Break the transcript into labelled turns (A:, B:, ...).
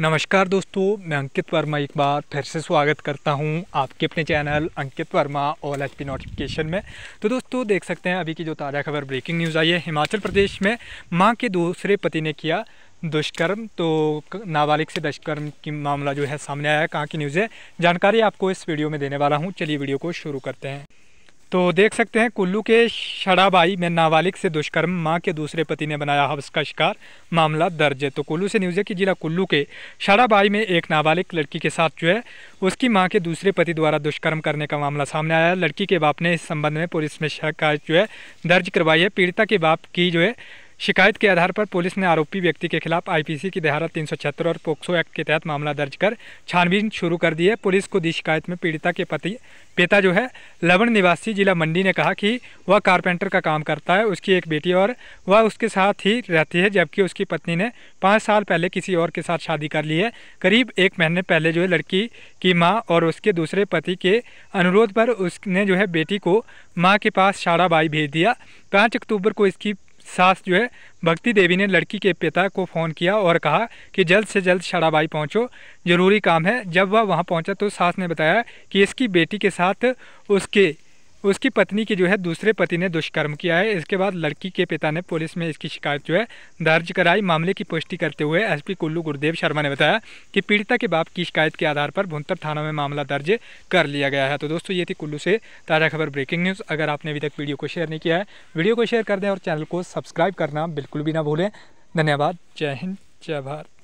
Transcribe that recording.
A: नमस्कार दोस्तों मैं अंकित वर्मा एक बार फिर से स्वागत करता हूं आपके अपने channel Ankit Varma all H P notification में तो दोस्तों देख सकते हैं अभी की जो ताज़ा खबर ब्रेकिंग न्यूज़ आई है हिमाचल प्रदेश में मां के दूसरे पति ने किया दुष्कर्म तो नाबालिग से दुष्कर्म की मामला जो है सामने आया कहाँ की न्यूज़ है जानकारी आपको इस वीडियो में देने वाला हूँ चलिए वीडियो को शुरू करते हैं तो देख सकते हैं कुल्लू के शराबाई में नाबालिग से दुष्कर्म मां के दूसरे पति ने बनाया हवस का शिकार मामला दर्ज है तो कुल्लू से न्यूज़ है कि जिला कुल्लू के शराबाई में एक नाबालिग लड़की के साथ जो है उसकी मां के दूसरे पति द्वारा दुष्कर्म करने का मामला सामने आया है लड़की के बाप ने इस संबंध में पुलिस में शिकायत जो है दर्ज करवाई है पीड़िता के बाप की जो है शिकायत के आधार पर पुलिस ने आरोपी व्यक्ति के खिलाफ आईपीसी की धारा तीन और पोक्सो एक्ट के तहत मामला दर्ज कर छानबीन शुरू कर दी है पुलिस को दी शिकायत में पीड़िता के पति पिता जो है लवण निवासी जिला मंडी ने कहा कि वह कारपेंटर का काम करता है उसकी एक बेटी और वह उसके साथ ही रहती है जबकि उसकी पत्नी ने पाँच साल पहले किसी और के साथ शादी कर ली है करीब एक महीने पहले जो है लड़की की माँ और उसके दूसरे पति के अनुरोध पर उसने जो है बेटी को माँ के पास शाड़ा भेज दिया पाँच अक्टूबर को इसकी सास जो है भक्ति देवी ने लड़की के पिता को फ़ोन किया और कहा कि जल्द से जल्द शराबाई पहुंचो ज़रूरी काम है जब वह वहां पहुंचा तो सास ने बताया कि इसकी बेटी के साथ उसके उसकी पत्नी की जो है दूसरे पति ने दुष्कर्म किया है इसके बाद लड़की के पिता ने पुलिस में इसकी शिकायत जो है दर्ज कराई मामले की पुष्टि करते हुए एसपी कुल्लू गुरुदेव शर्मा ने बताया कि पीड़िता के बाप की शिकायत के आधार पर भुंतर थाना में मामला दर्ज कर लिया गया है तो दोस्तों ये थी कुल्लू से ताज़ा खबर ब्रेकिंग न्यूज़ अगर आपने अभी तक वीडियो को शेयर नहीं किया है वीडियो को शेयर कर दें और चैनल को सब्सक्राइब करना बिल्कुल भी ना भूलें धन्यवाद जय हिंद जय भारत